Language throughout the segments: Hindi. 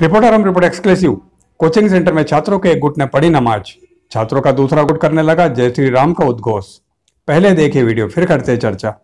रिपोर्टर हम रिपोर्ट एक्सक्लूसिव कोचिंग सेंटर में छात्रों के एक गुट ने पढ़ी नमाज छात्रों का दूसरा गुट करने लगा जय श्री राम का उद्घोष पहले देखे वीडियो फिर करते चर्चा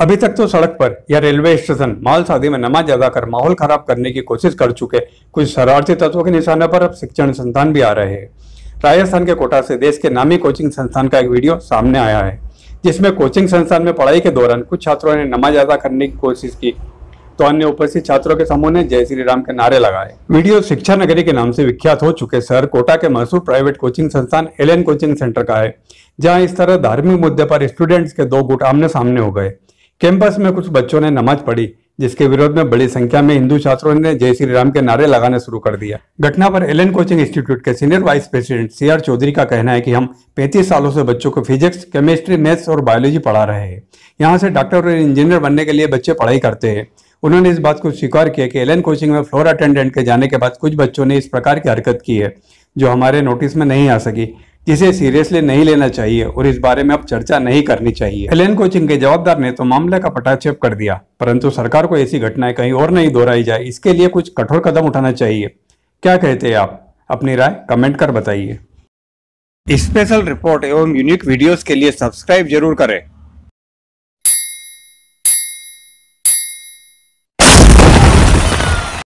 अभी तक तो सड़क पर या रेलवे स्टेशन माल शादी में नमाज अदा कर माहौल खराब करने की कोशिश कर चुके कुछ शरारती तत्वों के निशाने पर अब शिक्षण संस्थान भी आ रहे हैं राजस्थान के कोटा से देश के नामी कोचिंग संस्थान का एक वीडियो सामने आया है जिसमें कोचिंग संस्थान में पढ़ाई के दौरान कुछ छात्रों ने नमाज अदा करने की कोशिश की तो अन्य उपस्थित छात्रों के समूह ने जय श्री राम के नारे लगाए वीडियो शिक्षा नगरी के नाम से विख्यात हो चुके शहर कोटा के मशहूर प्राइवेट कोचिंग संस्थान एल कोचिंग सेंटर का है जहाँ इस तरह धार्मिक मुद्दे पर स्टूडेंट्स के दो गुट आमने सामने हो गए कैंपस में कुछ बच्चों ने नमाज पढ़ी जिसके विरोध में बड़ी संख्या में हिंदू छात्रों ने जय श्री राम के नारे लगाना शुरू कर दिया घटना पर एल कोचिंग इंस्टीट्यूट के senior vice president C R Chaudhary का कहना है कि हम 35 सालों से बच्चों को फिजिक्स केमिस्ट्री मैथ्स और बायोलॉजी पढ़ा रहे हैं यहाँ से डॉक्टर और इंजीनियर बनने के लिए बच्चे पढ़ाई करते हैं उन्होंने इस बात को स्वीकार किया कि एल कोचिंग में फ्लोर अटेंडेंट के जाने के बाद कुछ बच्चों ने इस प्रकार की हरकत की है जो हमारे नोटिस में नहीं आ सकी जिसे सीरियसली नहीं लेना चाहिए और इस बारे में अब चर्चा नहीं करनी चाहिए एलेन कोचिंग के जवाबदार ने तो मामले का पटाक्षेप कर दिया परंतु सरकार को ऐसी घटनाएं कहीं और नहीं दोहराई जाए इसके लिए कुछ कठोर कदम उठाना चाहिए क्या कहते हैं आप अपनी राय कमेंट कर बताइए स्पेशल रिपोर्ट एवं यूनिक वीडियोस के लिए सब्सक्राइब जरूर करें